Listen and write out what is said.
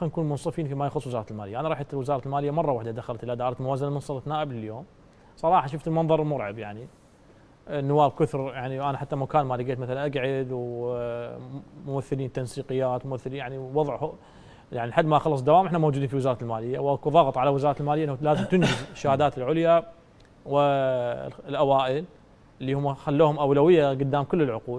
خلينا نكون منصفين فيما يخص وزاره الماليه، انا رحت وزاره الماليه مره واحده دخلت الى دائره الموازنه من صرت نائب لليوم. صراحه شفت المنظر مرعب يعني. النواب كثر يعني انا حتى مكان ما لقيت مثلا اقعد وممثلين تنسيقيات ممثلين يعني وضع يعني لحد ما اخلص دوام احنا موجودين في وزاره الماليه واكو ضغط على وزاره الماليه انه لازم تنجز الشهادات العليا والاوائل اللي هم خلوهم اولويه قدام كل العقود